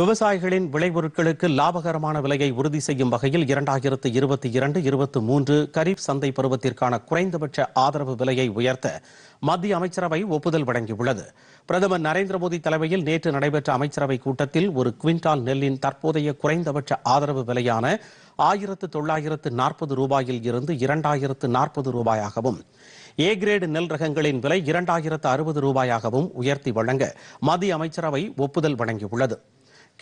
விவசாயிகளின் விளைபொருட்களுக்கு லாபகரமான விலையை உறுதி செய்யும் வகையில் இரண்டாயிரத்து இருபத்தி இரண்டு இருபத்தி மூன்று கரீப் சந்தை பருவத்திற்கான குறைந்தபட்ச ஆதரவு விலையை உயர்த்த மத்திய அமைச்சரவை ஒப்புதல் வழங்கியுள்ளது பிரதமர் நரேந்திர மோடி தலைமையில் நேற்று நடைபெற்ற அமைச்சரவை கூட்டத்தில் ஒரு குவிண்டால் நெல்லின் தற்போதைய குறைந்தபட்ச ஆதரவு விலையான ஆயிரத்து தொள்ளாயிரத்து நாற்பது ரூபாயில் இருந்து இரண்டாயிரத்து நாற்பது ரூபாயாகவும் ஏ கிரேடு நெல் ரகங்களின் விலை இரண்டாயிரத்து அறுபது ரூபாயாகவும் உயர்த்தி வழங்க மத்திய அமைச்சரவை ஒப்புதல் வழங்கியுள்ளது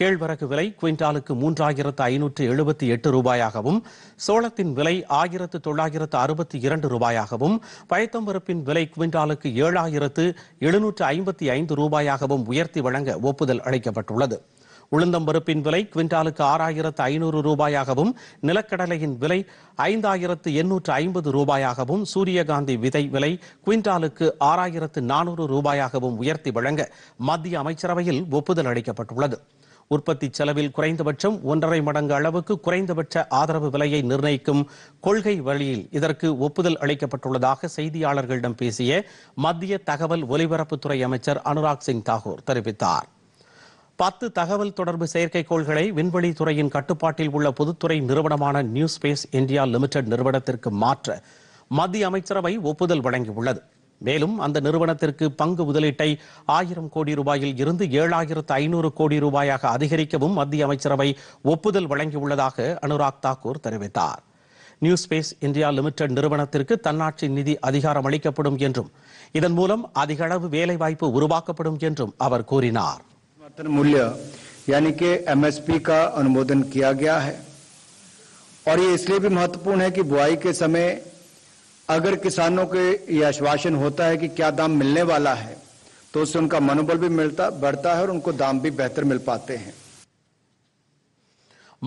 கேழ்வரகு விலை குவிண்டாலுக்கு மூன்றாயிரத்து ஐநூற்று எழுபத்தி எட்டு ரூபாயாகவும் சோளத்தின் விலை ஆயிரத்து தொள்ளாயிரத்து அறுபத்தி இரண்டு ரூபாயாகவும் பயத்தம்பருப்பின் விலை குவிண்டாலுக்கு ஏழாயிரத்து எழுநூற்று ஐம்பத்தி ஐந்து ரூபாயாகவும் உயர்த்தி வழங்க ஒப்புதல் அளிக்கப்பட்டுள்ளது உளுந்தம்பருப்பின் விலை குவிண்டாலுக்கு ஆறாயிரத்து ஐநூறு ரூபாயாகவும் நிலக்கடலையின் விலை ஐந்தாயிரத்து எண்ணூற்று ஐம்பது ரூபாயாகவும் சூரியகாந்தி விதை விலை குவிண்டாலுக்கு ஆறாயிரத்து நானூறு ரூபாயாகவும் உயர்த்தி வழங்க மத்திய அமைச்சரவையில் ஒப்புதல் அளிக்கப்பட்டுள்ளது உற்பத்தி செலவில் குறைந்தபட்சம் ஒன்றரை மடங்கு அளவுக்கு குறைந்தபட்ச ஆதரவு விலையை நிர்ணயிக்கும் கொள்கை வழியில் இதற்கு ஒப்புதல் அளிக்கப்பட்டுள்ளதாக செய்தியாளர்களிடம் பேசிய மத்திய தகவல் ஒலிபரப்புத்துறை அமைச்சர் அனுராக் சிங் தாகூர் தெரிவித்தார் பத்து தகவல் தொடர்பு செயற்கைக்கோள்களை விண்வெளித்துறையின் கட்டுப்பாட்டில் உள்ள பொதுத்துறை நிறுவனமான நியூ ஸ்பேஸ் இந்தியா லிமிடெட் நிறுவனத்திற்கு மாற்ற மத்திய அமைச்சரவை ஒப்புதல் வழங்கியுள்ளது மேலும் அந்த நிறுவனத்திற்கு பங்கு முதலீட்டை ஆயிரம் கோடி ரூபாயில் இருந்து ஏழாயிரத்து ஐநூறு கோடி ரூபாயாக அதிகரிக்கவும் மத்திய அமைச்சரவை ஒப்புதல் வழங்கியுள்ளதாக அனுராக் தாக்கூர் தெரிவித்தார் நியூ ஸ்பேஸ் இந்தியா லிமிடெட் நிறுவனத்திற்கு தன்னாட்சி நிதி அதிகாரம் அளிக்கப்படும் என்றும் இதன் மூலம் அதிக அளவு வேலைவாய்ப்பு உருவாக்கப்படும் என்றும் அவர் கூறினார் அனுமோதன் यानी कि एमएसपी का अनुमोदन किया गया है और ये इसलिए अगर किसानों के ये आश्वासन होता है कि क्या दाम मिलने वाला है तो उससे उनका मनोबल भी मिलता बढ़ता है और उनको दाम भी बेहतर मिल पाते हैं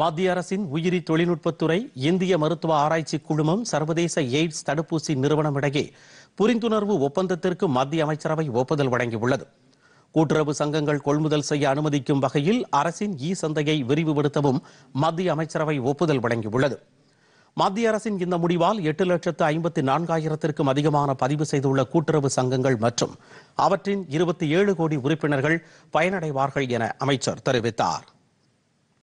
மத்திய அரசின் உயிரி தொழில்நுட்பத்துறை இந்திய மருத்துவ ஆராய்ச்சி குழுமம் சர்வதேச எய்ட்ஸ் தடுப்பூசி நிறுவனம் இடையே புரிந்துணர்வு ஒப்பந்தத்திற்கு மத்திய அமைச்சரவை ஒப்புதல் வழங்கியுள்ளது கூட்டுறவு சங்கங்கள் கொள்முதல் செய்ய அனுமதிக்கும் வகையில் அரசின் இ சந்தையை விரிவுபடுத்தவும் மத்திய அமைச்சரவை ஒப்புதல் வழங்கியுள்ளது மத்திய அரசின் இந்த முடிவால் எட்டு லட்சத்து ஐம்பத்தி நான்காயிரத்திற்கும் அதிகமான பதிவு செய்துள்ள கூட்டுறவு சங்கங்கள் மற்றும் அவற்றின் இருபத்தி ஏழு கோடி உறுப்பினர்கள் பயனடைவார்கள் என அமைச்சர் தெரிவித்தார்